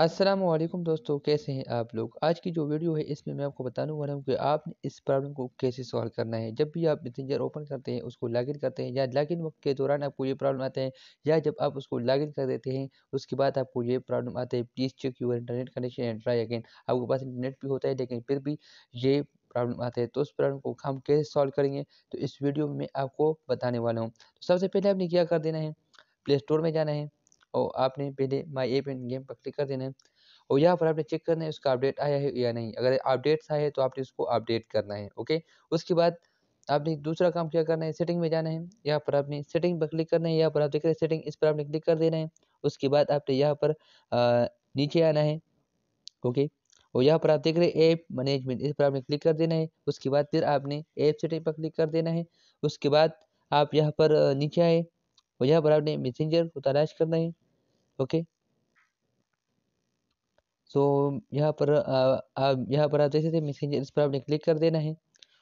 असलम दोस्तों कैसे हैं आप लोग आज की जो वीडियो है इसमें मैं आपको बताने वाला हूँ कि आपने इस प्रॉब्लम को कैसे सॉल्व करना है जब भी आप मैसेंजर ओपन करते हैं उसको लॉगिन करते हैं या लॉगिन वक्त के दौरान आपको ये प्रॉब्लम आते हैं या जब आप उसको लॉगिन कर देते हैं उसके बाद आपको ये प्रॉब्लम आते हैं please check your internet connection and try again आपके पास इंटरनेट भी होता है लेकिन फिर भी ये प्रॉब्लम आते हैं तो उस प्रॉब्लम को हम कैसे सॉल्व करेंगे तो इस वीडियो में आपको बताने वाला हूँ तो सबसे पहले आपने क्या कर देना है प्ले स्टोर में जाना है और आपने पहले माई एप एंड गेम पर क्लिक कर देना है और यहाँ पर आपने चेक करना है उसका अपडेट आया है या नहीं अगर अपडेट आया है तो आपने उसको अपडेट करना है ओके उसके बाद आपने दूसरा काम क्या करना है सेटिंग में जाना है यहाँ पर आपने सेटिंग पर क्लिक करना है यहाँ पर आप देख रहे हैं सेटिंग इस पर आपने क्लिक कर देना है उसके बाद आपने यहाँ पर नीचे आना है ओके और यहाँ पर आप देख रहे हैं ऐप मैनेजमेंट इस पर आपने क्लिक कर देना है उसके बाद फिर आपने ऐप सेटिंग पर क्लिक कर देना है उसके बाद आप यहाँ पर नीचे आए और यहाँ पर आपने मैसेंजर को तलाश करना है ओके सो यहाँ पर आप यहाँ पर आप जैसे थे मैसेंजर इस पर आपने क्लिक कर देना है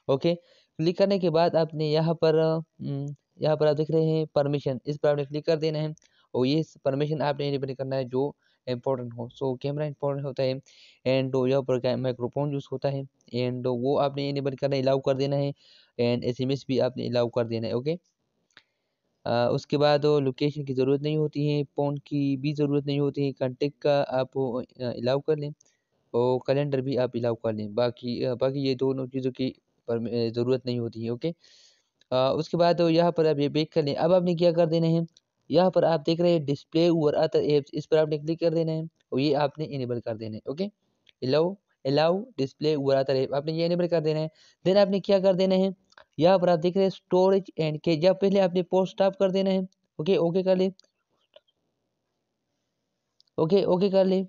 ओके क्लिक करने के बाद आपने यहाँ पर हम्म, यहाँ पर आप देख रहे हैं परमिशन इस पर आपने क्लिक कर देना है और ये परमिशन आपने डिपेंड करना है जो इम्पोर्टेंट हो सो कैमरा इम्पोर्टेंट होता है एंड यहाँ पर माइक्रोफोन यूज़ होता है एंड वो आपने इनेबल करना अलाउ कर देना है एंड एस भी आपने अलाउ कर देना है ओके उसके बाद वो लोकेशन की ज़रूरत नहीं होती है फ़ोन की भी ज़रूरत नहीं होती है कॉन्टेक्ट का आप अलाउ कर लें और कैलेंडर भी आप अलाउ कर लें बाकी बाकी ये दोनों चीज़ों की ज़रूरत नहीं होती है ओके उसके बाद यहाँ पर आप ये बेक कर लें अब आपने क्या कर देना है यहाँ पर आप देख रहे हैं डिस्प्ले और अदर एप्स इस पर आपने क्लिक कर देना है और ये आपने इनेबल कर देना है ओके अलाउ अलाउ डिस्प्ले वगैरह तरह आपने ये एनेबल कर देना है देन आपने क्या कर देना है यहाँ पर आप देख रहे हैं स्टोरेज एंड के जब पहले आपने पोस्ट स्टॉप कर देना है ओके ओके कर ले ओके ओके कर ले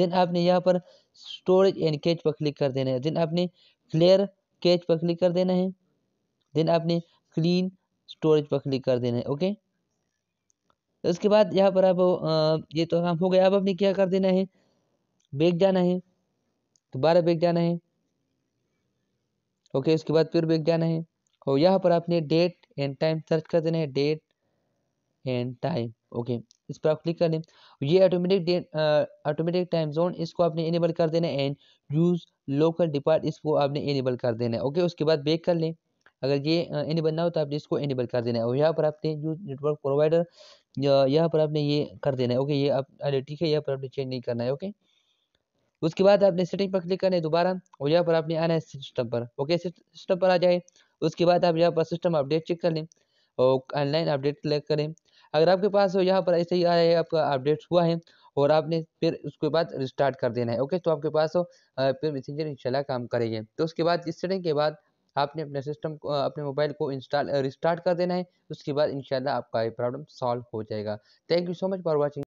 देन आपने यहाँ पर स्टोरेज एंड कैच पर क्लिक कर देना है देन आपने क्लियर कैच पर क्लिक कर देना है देन आपने क्लीन स्टोरेज पर क्लिक कर देना है ओके उसके बाद यहाँ पर आप ये तो काम हो गया अब आपने क्या कर देना है बैग जाना है दोबारा जाना है ओके उसके बाद फिर जाना है और यहाँ पर आपने डेट एंड टाइम सर्च कर देना है डेट एंड टाइम ओके इस पर आप क्लिक कर लें ये ऑटोमेटिक ऑटोमेटिक टाइम जोन इसको आपने इनेबल कर देना है एंड यूज़ लोकल डिपार्ट इसको आपने इनेबल कर देना है ओके उसके बाद बेक कर लें अगर ये इनेबल ना हो तो आपने इसको इनेबल कर देना है और यहाँ पर आपने यूज नेटवर्क प्रोवाइडर यहाँ पर आपने ये कर देना है ओके ये आप ठीक है यहाँ पर आपने चेंज नहीं करना है ओके उसके बाद आपने सेटिंग पर क्लिक करना है दोबारा और यहाँ पर आपने आना है सिस्टम पर ओके सिस्टम पर आ जाए उसके बाद आप यहाँ पर सिस्टम अपडेट चेक कर लें और ऑनलाइन अपडेट क्लिक करें अगर आपके पास यहाँ पर ऐसे ही आ रहा है आपका अपडेट हुआ है और आपने फिर उसके बाद रिस्टार्ट कर देना है ओके तो आपके पास हो फिर मैसेंजर इंशाल्लाह काम करेंगे तो उसके बाद इस सेटिंग के बाद आपने अपने सिस्टम को अपने मोबाइल को इंस्टॉल रिस्टार्ट कर देना है उसके बाद इंशाल्लाह आपका ये प्रॉब्लम सॉल्व हो जाएगा thank you so much for watching